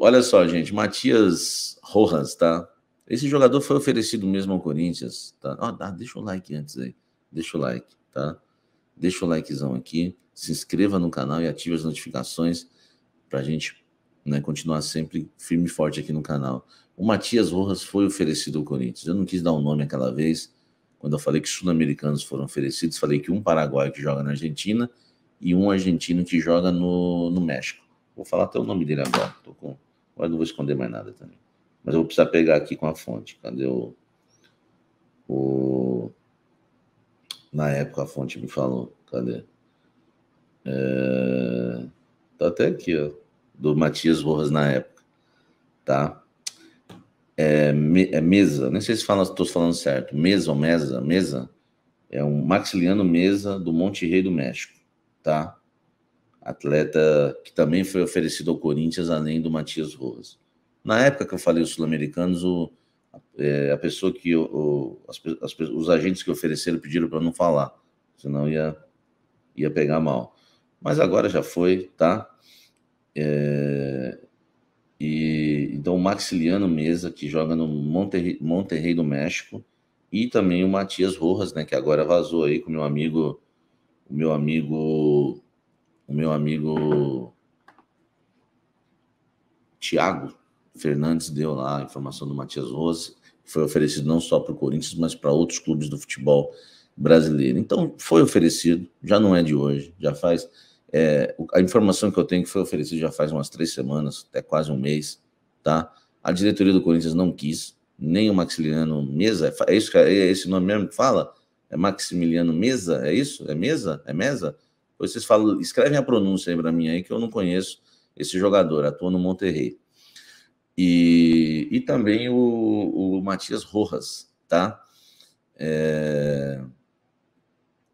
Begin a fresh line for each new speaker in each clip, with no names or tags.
olha só, gente, Matias Rojas, tá? Esse jogador foi oferecido mesmo ao Corinthians, tá? Ah, deixa o like antes aí. Deixa o like, tá? Deixa o likezão aqui, se inscreva no canal e ative as notificações pra gente né, continuar sempre firme e forte aqui no canal. O Matias Rojas foi oferecido ao Corinthians. Eu não quis dar o um nome aquela vez, quando eu falei que sul-americanos foram oferecidos, falei que um paraguaio que joga na Argentina e um argentino que joga no, no México. Vou falar até o nome dele agora, tô com Agora não vou esconder mais nada também. Mas eu vou precisar pegar aqui com a fonte. Cadê o. o... Na época a fonte me falou. Cadê? É... Tá até aqui, ó. Do Matias Rojas na época. Tá? É, me, é mesa. Nem sei se fala, estou falando certo. Mesa ou mesa? Mesa? É um Maxiliano Mesa do Monte Rei do México. Tá? atleta que também foi oferecido ao Corinthians, além do Matias Rojas. Na época que eu falei os sul-americanos, é, a pessoa que o, as, as, os agentes que ofereceram pediram para não falar, senão ia, ia pegar mal. Mas agora já foi, tá? É, e, então o Maxiliano Mesa, que joga no Monterrey, Monterrey do México, e também o Matias Rojas, né, que agora vazou aí com meu amigo, o meu amigo o meu amigo Tiago Fernandes deu lá a informação do Matias Rose, foi oferecido não só para o Corinthians, mas para outros clubes do futebol brasileiro. Então, foi oferecido, já não é de hoje, já faz. É, a informação que eu tenho que foi oferecida já faz umas três semanas, até quase um mês, tá? A diretoria do Corinthians não quis, nem o Maximiliano Mesa, é, é isso, é, é esse nome mesmo que fala? É Maximiliano Mesa? É isso? É Mesa? É Mesa? Vocês falam, escrevem a pronúncia aí para mim aí, que eu não conheço esse jogador, atua no Monterrey. E, e também o, o Matias Rojas, tá? É...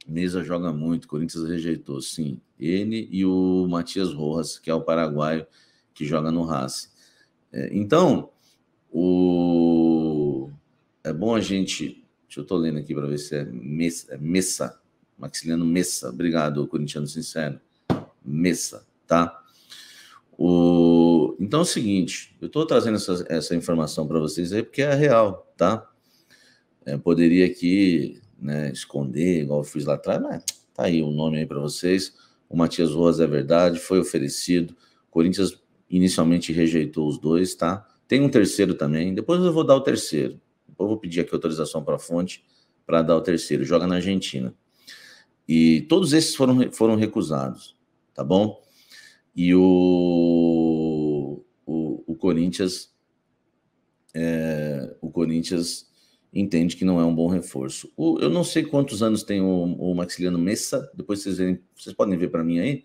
Mesa joga muito, Corinthians rejeitou, sim. Ele e o Matias Rojas, que é o paraguaio que joga no Haas. É, então, o... é bom a gente. Deixa eu tô lendo aqui para ver se é, é mesa Maxiliano Messa, obrigado, corintiano sincero. Messa, tá? O... Então é o seguinte, eu estou trazendo essa, essa informação para vocês aí porque é real, tá? Eu é, poderia aqui né, esconder, igual eu fiz lá atrás, mas tá aí o nome aí para vocês. O Matias Ruas é verdade, foi oferecido. Corinthians inicialmente rejeitou os dois, tá? Tem um terceiro também. Depois eu vou dar o terceiro. Depois eu vou pedir aqui autorização para a fonte para dar o terceiro. Joga na Argentina. E todos esses foram, foram recusados, tá bom? E o, o, o Corinthians. É, o Corinthians entende que não é um bom reforço. O, eu não sei quantos anos tem o, o Maxiliano Messa, depois vocês, verem, vocês podem ver para mim aí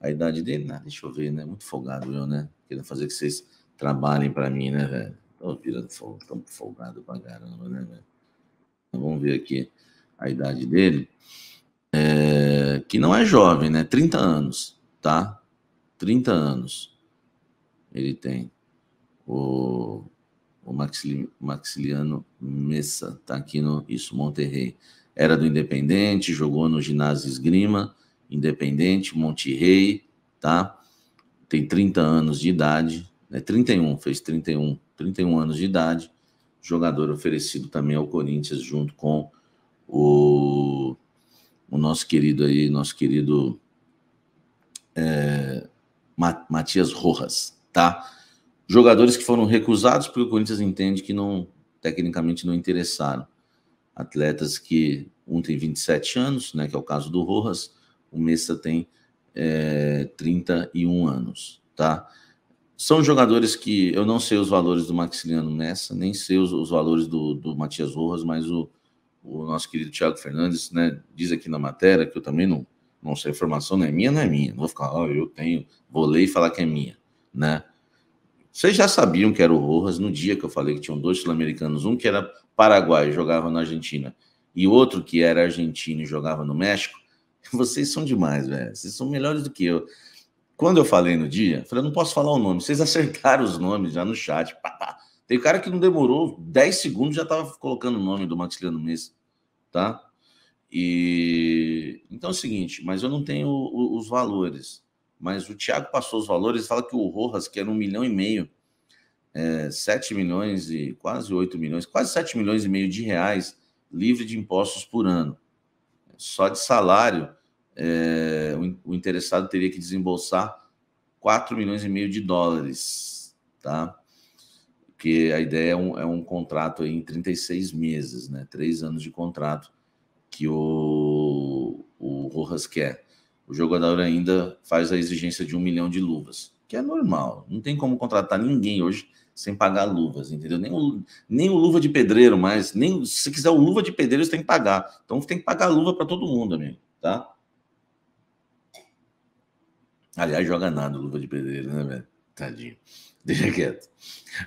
a idade dele. Não, ah, deixa eu ver, né? Muito folgado eu, né? Querendo fazer que vocês trabalhem para mim, né, velho? Tô virando fogo, tão folgado pra caramba, né, velho? Então, vamos ver aqui a idade dele é, que não é jovem, né? 30 anos, tá? 30 anos ele tem. O, o Maxili, Maxiliano Messa, tá aqui no isso, Monterrey. Era do Independente, jogou no ginásio Esgrima, Independente, Monterrey, tá? Tem 30 anos de idade, né? 31, fez 31, 31 anos de idade. Jogador oferecido também ao Corinthians junto com o o nosso querido aí, nosso querido é, Matias Rojas, tá? Jogadores que foram recusados porque o Corinthians entende que não, tecnicamente não interessaram. Atletas que um tem 27 anos, né, que é o caso do Rojas, o Messa tem é, 31 anos, tá? São jogadores que eu não sei os valores do Maxiliano Messa, nem sei os, os valores do, do Matias Rojas, mas o, o nosso querido Tiago Fernandes, né, diz aqui na matéria, que eu também não, não sei, a informação não é minha, não é minha. Não vou ficar, oh, eu tenho, vou ler e falar que é minha, né? Vocês já sabiam que era o Rojas no dia que eu falei que tinham dois sul-americanos, um que era paraguai jogava na Argentina e outro que era argentino e jogava no México. Vocês são demais, velho. Vocês são melhores do que eu. Quando eu falei no dia, falei, não posso falar o nome. Vocês acertaram os nomes já no chat. Pá, pá. Tem cara que não demorou 10 segundos já estava colocando o nome do Maxiliano Messi tá? E então é o seguinte, mas eu não tenho os valores. Mas o Thiago passou os valores, e fala que o Rojas, que era um milhão e meio, é, 7 milhões e quase 8 milhões, quase 7 milhões e meio de reais livre de impostos por ano. Só de salário, é, o, o interessado teria que desembolsar 4 milhões e meio de dólares, tá? porque a ideia é um, é um contrato em 36 meses, né? Três anos de contrato que o, o Rojas quer. O jogador ainda faz a exigência de um milhão de luvas, que é normal. Não tem como contratar ninguém hoje sem pagar luvas, entendeu? Nem o, nem o luva de pedreiro, mas nem se quiser o luva de pedreiro, você tem que pagar. Então tem que pagar luva para todo mundo, amigo, tá? Aliás, joga nada luva de pedreiro, né, velho? Tadinho. Deixa quieto.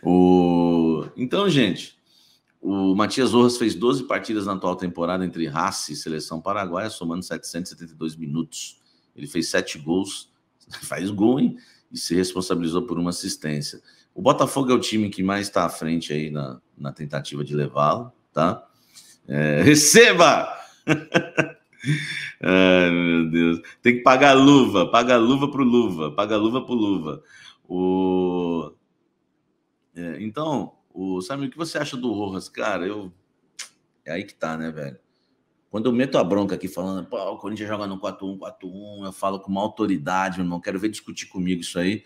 O... Então, gente, o Matias Orras fez 12 partidas na atual temporada entre Raça e Seleção Paraguaia, somando 772 minutos. Ele fez 7 gols, faz gol, hein? E se responsabilizou por uma assistência. O Botafogo é o time que mais está à frente aí na, na tentativa de levá-lo, tá? É, receba! Ai, meu Deus. Tem que pagar luva, paga luva pro luva, paga luva pro luva. O... É, então, o Samir, o que você acha do Rojas? Cara, eu. É aí que tá, né, velho? Quando eu meto a bronca aqui falando, pô, o Corinthians joga no 4-1, 4-1, eu falo com uma autoridade, eu não quero ver discutir comigo isso aí.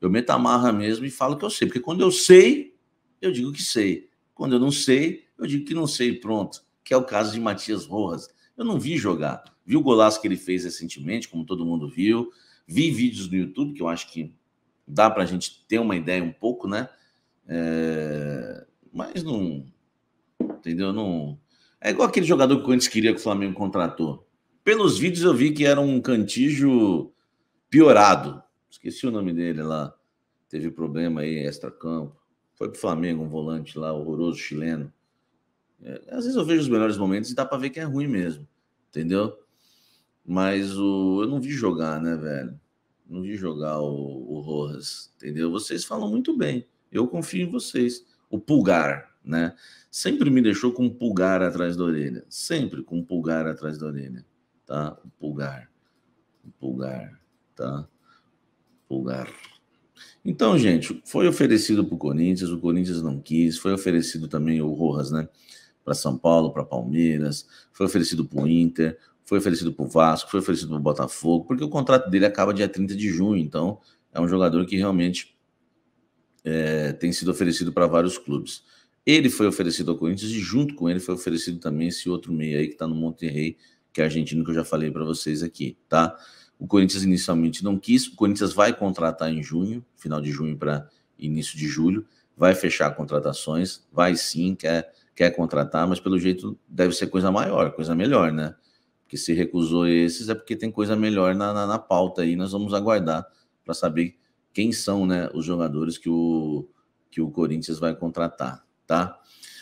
Eu meto a marra mesmo e falo que eu sei, porque quando eu sei, eu digo que sei. Quando eu não sei, eu digo que não sei, pronto. Que é o caso de Matias Rojas. Eu não vi jogar. Vi o golaço que ele fez recentemente, como todo mundo viu. Vi vídeos no YouTube, que eu acho que dá para a gente ter uma ideia um pouco, né? É, mas não. Entendeu? Não. É igual aquele jogador que o Corinthians queria que o Flamengo contratou. Pelos vídeos eu vi que era um cantígio piorado. Esqueci o nome dele lá. Teve problema aí, extra-campo. Foi pro Flamengo, um volante lá, horroroso chileno. É, às vezes eu vejo os melhores momentos e dá para ver que é ruim mesmo. Entendeu? Mas o, eu não vi jogar, né, velho? não de jogar o, o Rojas, entendeu? Vocês falam muito bem. Eu confio em vocês. O pulgar, né? Sempre me deixou com um pulgar atrás da orelha. Sempre com um pulgar atrás da orelha, tá? O pulgar. o pulgar, tá? Pulgar. Então, gente, foi oferecido para o Corinthians, o Corinthians não quis, foi oferecido também o Rojas, né? Para São Paulo, para Palmeiras, foi oferecido para o Inter, foi oferecido para o Vasco, foi oferecido para o Botafogo, porque o contrato dele acaba dia 30 de junho, então é um jogador que realmente é, tem sido oferecido para vários clubes. Ele foi oferecido ao Corinthians e junto com ele foi oferecido também esse outro meio aí que está no Monterrey, que é argentino, que eu já falei para vocês aqui, tá? O Corinthians inicialmente não quis, o Corinthians vai contratar em junho, final de junho para início de julho, vai fechar contratações, vai sim, quer, quer contratar, mas pelo jeito deve ser coisa maior, coisa melhor, né? que se recusou esses, é porque tem coisa melhor na, na, na pauta aí. Nós vamos aguardar para saber quem são né, os jogadores que o, que o Corinthians vai contratar, tá?